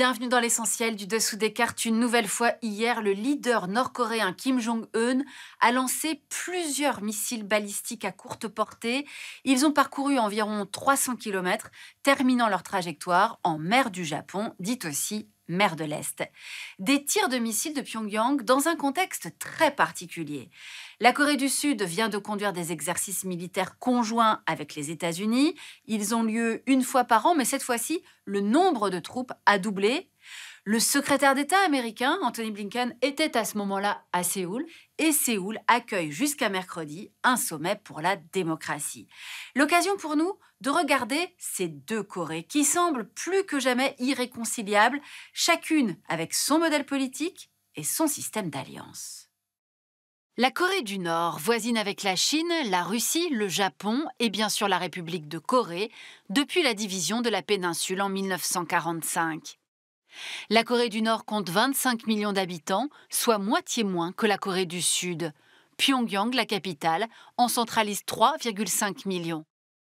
Bienvenue dans l'essentiel du dessous des cartes. Une nouvelle fois hier, le leader nord-coréen Kim Jong-un a lancé plusieurs missiles balistiques à courte portée. Ils ont parcouru environ 300 km, terminant leur trajectoire en mer du Japon, dite aussi mer de l'Est. Des tirs de missiles de Pyongyang dans un contexte très particulier. La Corée du Sud vient de conduire des exercices militaires conjoints avec les États-Unis. Ils ont lieu une fois par an, mais cette fois-ci, le nombre de troupes a doublé. Le secrétaire d'État américain, Anthony Blinken, était à ce moment-là à Séoul et Séoul accueille jusqu'à mercredi un sommet pour la démocratie. L'occasion pour nous de regarder ces deux Corées qui semblent plus que jamais irréconciliables, chacune avec son modèle politique et son système d'alliance. La Corée du Nord voisine avec la Chine, la Russie, le Japon et bien sûr la République de Corée depuis la division de la péninsule en 1945. La Corée du Nord compte 25 millions d'habitants, soit moitié moins que la Corée du Sud. Pyongyang, la capitale, en centralise 3,5 millions.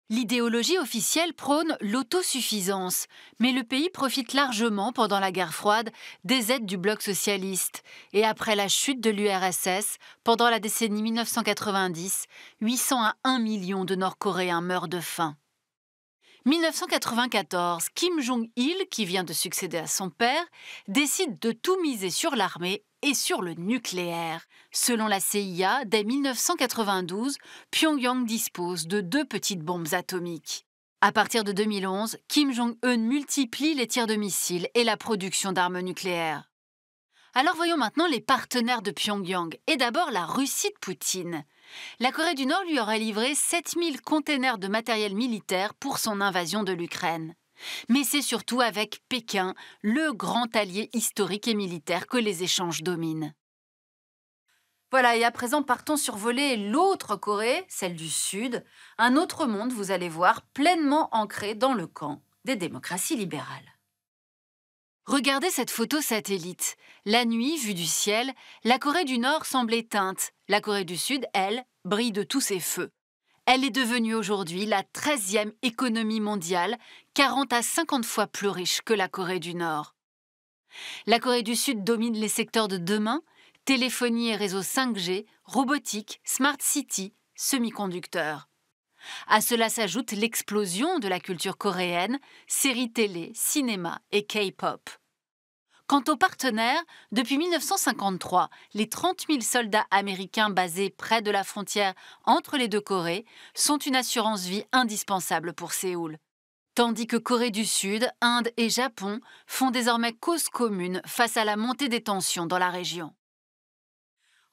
L'idéologie officielle prône l'autosuffisance, mais le pays profite largement pendant la guerre froide des aides du bloc socialiste. Et après la chute de l'URSS, pendant la décennie 1990, 800 à 1 million de Nord-Coréens meurent de faim. 1994, Kim Jong-il, qui vient de succéder à son père, décide de tout miser sur l'armée et sur le nucléaire. Selon la CIA, dès 1992, Pyongyang dispose de deux petites bombes atomiques. À partir de 2011, Kim Jong-un multiplie les tirs de missiles et la production d'armes nucléaires. Alors voyons maintenant les partenaires de Pyongyang, et d'abord la Russie de Poutine. La Corée du Nord lui aurait livré 7000 containers de matériel militaire pour son invasion de l'Ukraine. Mais c'est surtout avec Pékin, le grand allié historique et militaire, que les échanges dominent. Voilà, et à présent, partons survoler l'autre Corée, celle du Sud, un autre monde, vous allez voir, pleinement ancré dans le camp des démocraties libérales. Regardez cette photo satellite. La nuit, vue du ciel, la Corée du Nord semble éteinte. La Corée du Sud, elle, brille de tous ses feux. Elle est devenue aujourd'hui la 13e économie mondiale, 40 à 50 fois plus riche que la Corée du Nord. La Corée du Sud domine les secteurs de demain, téléphonie et réseaux 5G, robotique, smart city, semi-conducteurs. À cela s'ajoute l'explosion de la culture coréenne, séries télé, cinéma et K-pop. Quant aux partenaires, depuis 1953, les 30 000 soldats américains basés près de la frontière entre les deux Corées sont une assurance vie indispensable pour Séoul. Tandis que Corée du Sud, Inde et Japon font désormais cause commune face à la montée des tensions dans la région.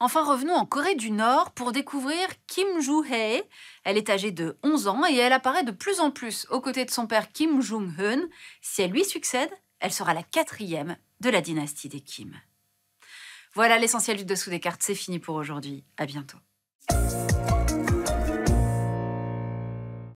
Enfin, revenons en Corée du Nord pour découvrir Kim joo Hee. Elle est âgée de 11 ans et elle apparaît de plus en plus aux côtés de son père Kim Jong-un. Si elle lui succède, elle sera la quatrième de la dynastie des Kim. Voilà l'essentiel du dessous des cartes, c'est fini pour aujourd'hui. À bientôt.